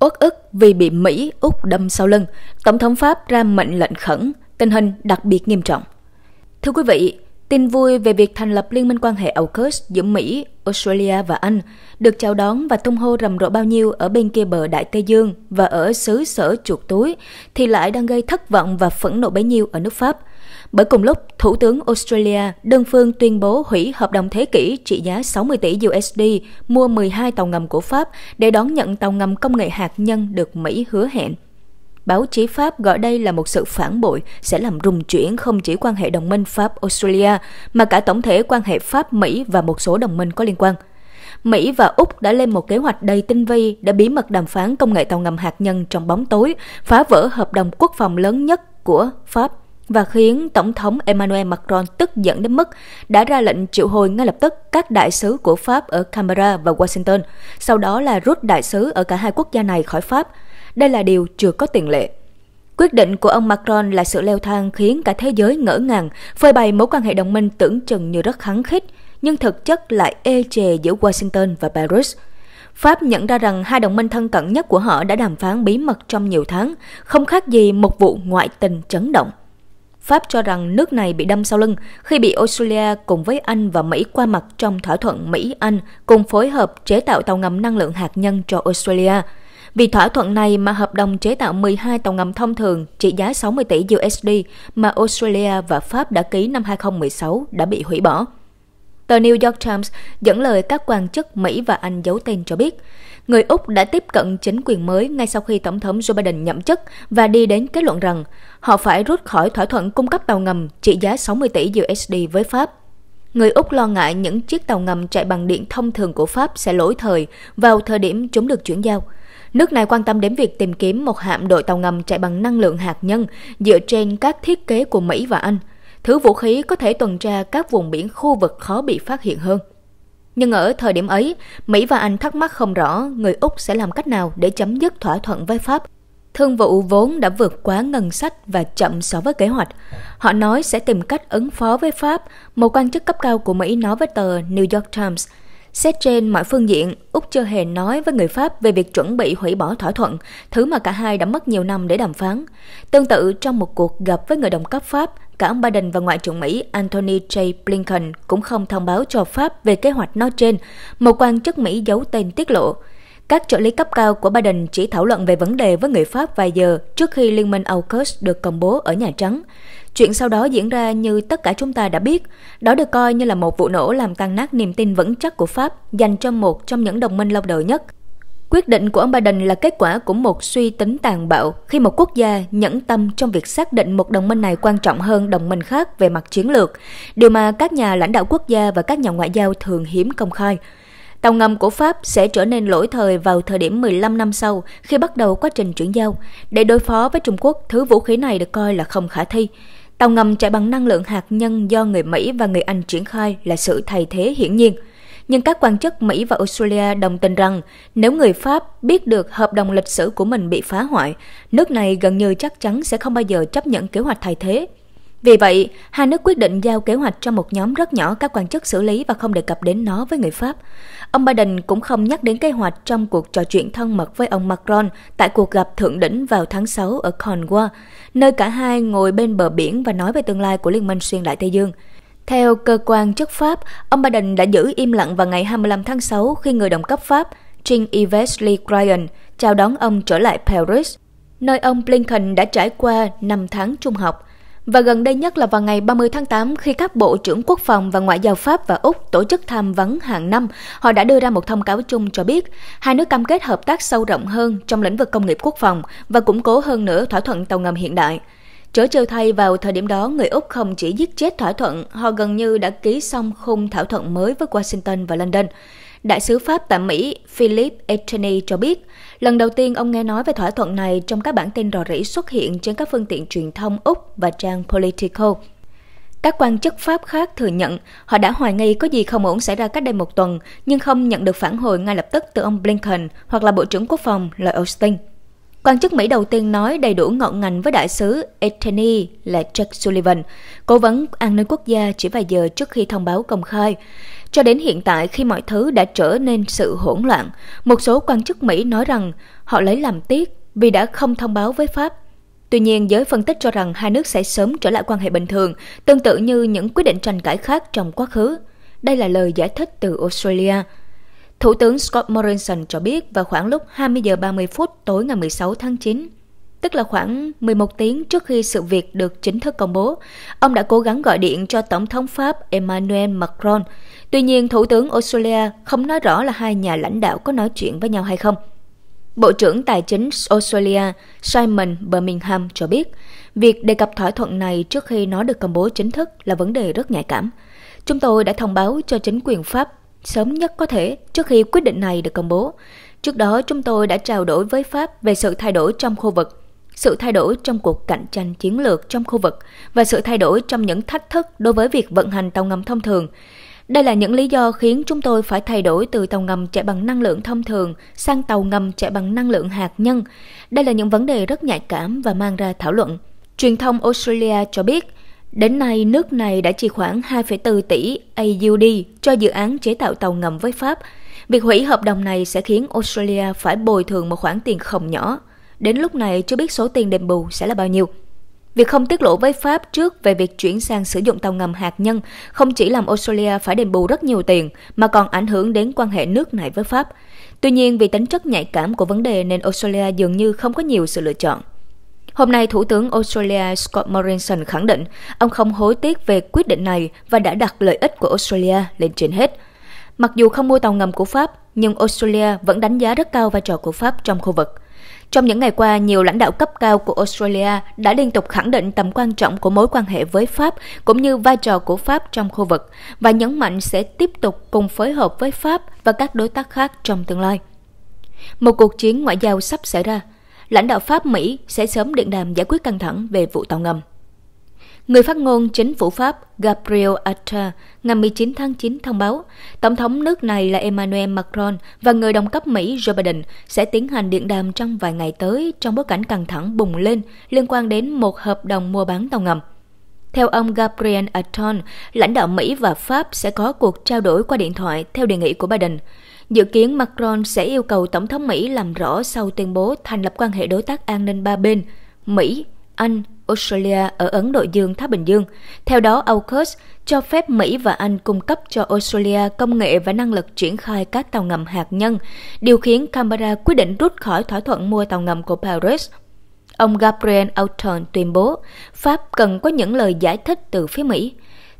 uất ức vì bị Mỹ, Úc đâm sau lưng, Tổng thống Pháp ra mệnh lệnh khẩn, tình hình đặc biệt nghiêm trọng. Thưa quý vị, Tin vui về việc thành lập liên minh quan hệ AUKUS giữa Mỹ, Australia và Anh được chào đón và tung hô rầm rộ bao nhiêu ở bên kia bờ Đại Tây Dương và ở xứ sở chuột túi thì lại đang gây thất vọng và phẫn nộ bấy nhiêu ở nước Pháp. Bởi cùng lúc, Thủ tướng Australia đơn phương tuyên bố hủy hợp đồng thế kỷ trị giá 60 tỷ USD mua 12 tàu ngầm của Pháp để đón nhận tàu ngầm công nghệ hạt nhân được Mỹ hứa hẹn báo chí Pháp gọi đây là một sự phản bội sẽ làm rung chuyển không chỉ quan hệ đồng minh Pháp-Australia mà cả tổng thể quan hệ Pháp-Mỹ và một số đồng minh có liên quan. Mỹ và Úc đã lên một kế hoạch đầy tinh vi để bí mật đàm phán công nghệ tàu ngầm hạt nhân trong bóng tối, phá vỡ hợp đồng quốc phòng lớn nhất của Pháp và khiến Tổng thống Emmanuel Macron tức giận đến mức đã ra lệnh triệu hồi ngay lập tức các đại sứ của Pháp ở Canberra và Washington, sau đó là rút đại sứ ở cả hai quốc gia này khỏi Pháp – đây là điều chưa có tiền lệ. Quyết định của ông Macron là sự leo thang khiến cả thế giới ngỡ ngàng, phơi bày mối quan hệ đồng minh tưởng chừng như rất kháng khích, nhưng thực chất lại ê chề giữa Washington và Paris. Pháp nhận ra rằng hai đồng minh thân cận nhất của họ đã đàm phán bí mật trong nhiều tháng, không khác gì một vụ ngoại tình chấn động. Pháp cho rằng nước này bị đâm sau lưng khi bị Australia cùng với Anh và Mỹ qua mặt trong thỏa thuận Mỹ-Anh cùng phối hợp chế tạo tàu ngầm năng lượng hạt nhân cho Australia – vì thỏa thuận này mà hợp đồng chế tạo 12 tàu ngầm thông thường trị giá 60 tỷ USD mà Australia và Pháp đã ký năm 2016 đã bị hủy bỏ. Tờ New York Times dẫn lời các quan chức Mỹ và Anh giấu tên cho biết, người Úc đã tiếp cận chính quyền mới ngay sau khi Tổng thống Joe Biden nhậm chức và đi đến kết luận rằng họ phải rút khỏi thỏa thuận cung cấp tàu ngầm trị giá 60 tỷ USD với Pháp. Người Úc lo ngại những chiếc tàu ngầm chạy bằng điện thông thường của Pháp sẽ lỗi thời vào thời điểm chúng được chuyển giao – Nước này quan tâm đến việc tìm kiếm một hạm đội tàu ngầm chạy bằng năng lượng hạt nhân dựa trên các thiết kế của Mỹ và Anh. Thứ vũ khí có thể tuần tra các vùng biển khu vực khó bị phát hiện hơn. Nhưng ở thời điểm ấy, Mỹ và Anh thắc mắc không rõ người Úc sẽ làm cách nào để chấm dứt thỏa thuận với Pháp. Thương vụ vốn đã vượt quá ngân sách và chậm so với kế hoạch. Họ nói sẽ tìm cách ứng phó với Pháp, một quan chức cấp cao của Mỹ nói với tờ New York Times – Xét trên mọi phương diện, Úc chưa hề nói với người Pháp về việc chuẩn bị hủy bỏ thỏa thuận, thứ mà cả hai đã mất nhiều năm để đàm phán. Tương tự, trong một cuộc gặp với người đồng cấp Pháp, cả ông Biden và Ngoại trưởng Mỹ Anthony J. Blinken cũng không thông báo cho Pháp về kế hoạch nói trên, một quan chức Mỹ giấu tên tiết lộ. Các trợ lý cấp cao của Biden chỉ thảo luận về vấn đề với người Pháp vài giờ trước khi Liên minh AUKUS được công bố ở Nhà Trắng. Chuyện sau đó diễn ra như tất cả chúng ta đã biết, đó được coi như là một vụ nổ làm tan nát niềm tin vững chắc của Pháp dành cho một trong những đồng minh lâu đời nhất. Quyết định của ông Biden là kết quả của một suy tính tàn bạo khi một quốc gia nhẫn tâm trong việc xác định một đồng minh này quan trọng hơn đồng minh khác về mặt chiến lược, điều mà các nhà lãnh đạo quốc gia và các nhà ngoại giao thường hiếm công khai. Tàu ngầm của Pháp sẽ trở nên lỗi thời vào thời điểm 15 năm sau khi bắt đầu quá trình chuyển giao. Để đối phó với Trung Quốc, thứ vũ khí này được coi là không khả thi. Tàu ngầm chạy bằng năng lượng hạt nhân do người Mỹ và người Anh triển khai là sự thay thế hiển nhiên. Nhưng các quan chức Mỹ và Australia đồng tình rằng nếu người Pháp biết được hợp đồng lịch sử của mình bị phá hoại, nước này gần như chắc chắn sẽ không bao giờ chấp nhận kế hoạch thay thế vì vậy, hai nước quyết định giao kế hoạch cho một nhóm rất nhỏ các quan chức xử lý và không đề cập đến nó với người Pháp. Ông Biden cũng không nhắc đến kế hoạch trong cuộc trò chuyện thân mật với ông Macron tại cuộc gặp thượng đỉnh vào tháng 6 ở Cornwall, nơi cả hai ngồi bên bờ biển và nói về tương lai của Liên minh xuyên đại Tây Dương. Theo cơ quan chức Pháp, ông Biden đã giữ im lặng vào ngày 25 tháng 6 khi người đồng cấp Pháp Jean-Yves Le Drian chào đón ông trở lại Paris, nơi ông Blinken đã trải qua 5 tháng trung học. Và gần đây nhất là vào ngày 30 tháng 8 khi các bộ trưởng quốc phòng và ngoại giao Pháp và Úc tổ chức tham vấn hàng năm, họ đã đưa ra một thông cáo chung cho biết hai nước cam kết hợp tác sâu rộng hơn trong lĩnh vực công nghiệp quốc phòng và củng cố hơn nữa thỏa thuận tàu ngầm hiện đại. Chớ trêu thay vào thời điểm đó, người Úc không chỉ giết chết thỏa thuận, họ gần như đã ký xong khung thỏa thuận mới với Washington và London. Đại sứ Pháp tại Mỹ Philip Etcheny cho biết, lần đầu tiên ông nghe nói về thỏa thuận này trong các bản tin rò rỉ xuất hiện trên các phương tiện truyền thông Úc và trang Politico. Các quan chức Pháp khác thừa nhận họ đã hoài nghi có gì không ổn xảy ra cách đây một tuần, nhưng không nhận được phản hồi ngay lập tức từ ông Blinken hoặc là Bộ trưởng Quốc phòng Lloyd Austin. Quan chức Mỹ đầu tiên nói đầy đủ ngọn ngành với đại sứ Etheny là Jack Sullivan, cố vấn an ninh quốc gia chỉ vài giờ trước khi thông báo công khai. Cho đến hiện tại khi mọi thứ đã trở nên sự hỗn loạn, một số quan chức Mỹ nói rằng họ lấy làm tiếc vì đã không thông báo với Pháp. Tuy nhiên, giới phân tích cho rằng hai nước sẽ sớm trở lại quan hệ bình thường, tương tự như những quyết định tranh cãi khác trong quá khứ. Đây là lời giải thích từ Australia. Thủ tướng Scott Morrison cho biết vào khoảng lúc 20 giờ 30 phút tối ngày 16 tháng 9, tức là khoảng 11 tiếng trước khi sự việc được chính thức công bố, ông đã cố gắng gọi điện cho Tổng thống Pháp Emmanuel Macron. Tuy nhiên, Thủ tướng Australia không nói rõ là hai nhà lãnh đạo có nói chuyện với nhau hay không. Bộ trưởng Tài chính Australia Simon Birmingham cho biết, việc đề cập thỏa thuận này trước khi nó được công bố chính thức là vấn đề rất nhạy cảm. Chúng tôi đã thông báo cho chính quyền Pháp sớm nhất có thể trước khi quyết định này được công bố. Trước đó chúng tôi đã trao đổi với Pháp về sự thay đổi trong khu vực, sự thay đổi trong cuộc cạnh tranh chiến lược trong khu vực và sự thay đổi trong những thách thức đối với việc vận hành tàu ngầm thông thường. Đây là những lý do khiến chúng tôi phải thay đổi từ tàu ngầm chạy bằng năng lượng thông thường sang tàu ngầm chạy bằng năng lượng hạt nhân. Đây là những vấn đề rất nhạy cảm và mang ra thảo luận. Truyền thông Australia cho biết Đến nay, nước này đã chi khoảng 2,4 tỷ AUD cho dự án chế tạo tàu ngầm với Pháp. Việc hủy hợp đồng này sẽ khiến Australia phải bồi thường một khoản tiền không nhỏ. Đến lúc này chưa biết số tiền đền bù sẽ là bao nhiêu. Việc không tiết lộ với Pháp trước về việc chuyển sang sử dụng tàu ngầm hạt nhân không chỉ làm Australia phải đền bù rất nhiều tiền mà còn ảnh hưởng đến quan hệ nước này với Pháp. Tuy nhiên, vì tính chất nhạy cảm của vấn đề nên Australia dường như không có nhiều sự lựa chọn. Hôm nay, Thủ tướng Australia Scott Morrison khẳng định ông không hối tiếc về quyết định này và đã đặt lợi ích của Australia lên trên hết. Mặc dù không mua tàu ngầm của Pháp, nhưng Australia vẫn đánh giá rất cao vai trò của Pháp trong khu vực. Trong những ngày qua, nhiều lãnh đạo cấp cao của Australia đã liên tục khẳng định tầm quan trọng của mối quan hệ với Pháp cũng như vai trò của Pháp trong khu vực và nhấn mạnh sẽ tiếp tục cùng phối hợp với Pháp và các đối tác khác trong tương lai. Một cuộc chiến ngoại giao sắp xảy ra – lãnh đạo Pháp Mỹ sẽ sớm điện đàm giải quyết căng thẳng về vụ tàu ngầm. Người phát ngôn chính phủ Pháp Gabriel Attal ngày 19 tháng 9 thông báo Tổng thống nước này là Emmanuel Macron và người đồng cấp Mỹ Joe Biden sẽ tiến hành điện đàm trong vài ngày tới trong bối cảnh căng thẳng bùng lên liên quan đến một hợp đồng mua bán tàu ngầm. Theo ông Gabriel Attal, lãnh đạo Mỹ và Pháp sẽ có cuộc trao đổi qua điện thoại theo đề nghị của Biden. Dự kiến Macron sẽ yêu cầu Tổng thống Mỹ làm rõ sau tuyên bố thành lập quan hệ đối tác an ninh ba bên Mỹ, Anh, Australia ở Ấn Độ Dương, Thái Bình Dương. Theo đó, AUKUS cho phép Mỹ và Anh cung cấp cho Australia công nghệ và năng lực triển khai các tàu ngầm hạt nhân, điều khiến Canberra quyết định rút khỏi thỏa thuận mua tàu ngầm của Paris. Ông Gabriel Auton tuyên bố Pháp cần có những lời giải thích từ phía Mỹ.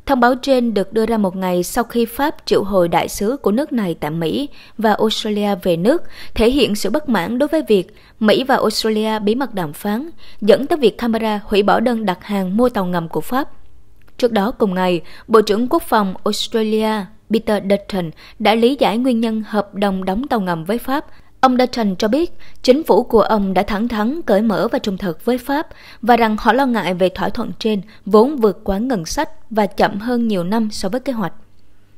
Thông báo trên được đưa ra một ngày sau khi Pháp triệu hồi đại sứ của nước này tại Mỹ và Australia về nước, thể hiện sự bất mãn đối với việc Mỹ và Australia bí mật đàm phán, dẫn tới việc Canberra hủy bỏ đơn đặt hàng mua tàu ngầm của Pháp. Trước đó cùng ngày, Bộ trưởng Quốc phòng Australia Peter Dutton đã lý giải nguyên nhân hợp đồng đóng tàu ngầm với Pháp – Ông Dutton cho biết chính phủ của ông đã thẳng thắn, cởi mở và trung thực với Pháp và rằng họ lo ngại về thỏa thuận trên vốn vượt quá ngân sách và chậm hơn nhiều năm so với kế hoạch.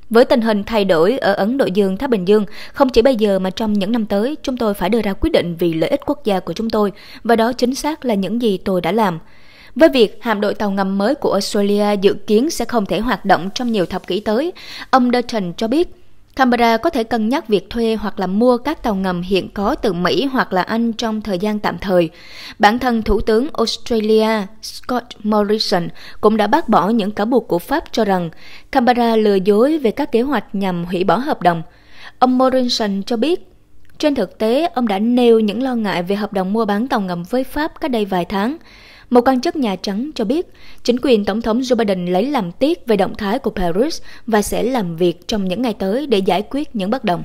Với tình hình thay đổi ở Ấn Độ Dương, Thái Bình Dương, không chỉ bây giờ mà trong những năm tới, chúng tôi phải đưa ra quyết định vì lợi ích quốc gia của chúng tôi và đó chính xác là những gì tôi đã làm. Với việc hạm đội tàu ngầm mới của Australia dự kiến sẽ không thể hoạt động trong nhiều thập kỷ tới, ông Dutton cho biết Canberra có thể cân nhắc việc thuê hoặc là mua các tàu ngầm hiện có từ Mỹ hoặc là Anh trong thời gian tạm thời. Bản thân Thủ tướng Australia Scott Morrison cũng đã bác bỏ những cáo buộc của Pháp cho rằng Canberra lừa dối về các kế hoạch nhằm hủy bỏ hợp đồng. Ông Morrison cho biết trên thực tế, ông đã nêu những lo ngại về hợp đồng mua bán tàu ngầm với Pháp cách đây vài tháng. Một quan chức Nhà Trắng cho biết, chính quyền Tổng thống Joe Biden lấy làm tiếc về động thái của Paris và sẽ làm việc trong những ngày tới để giải quyết những bất đồng.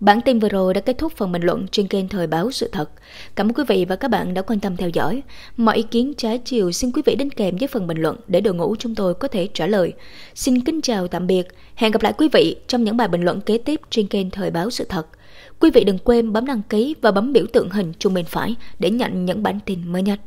Bản tin vừa rồi đã kết thúc phần bình luận trên kênh Thời báo Sự thật. Cảm ơn quý vị và các bạn đã quan tâm theo dõi. Mọi ý kiến trái chiều xin quý vị đính kèm với phần bình luận để đội ngũ chúng tôi có thể trả lời. Xin kính chào tạm biệt. Hẹn gặp lại quý vị trong những bài bình luận kế tiếp trên kênh Thời báo Sự thật. Quý vị đừng quên bấm đăng ký và bấm biểu tượng hình chuông bên phải để nhận những bản tin mới nhất.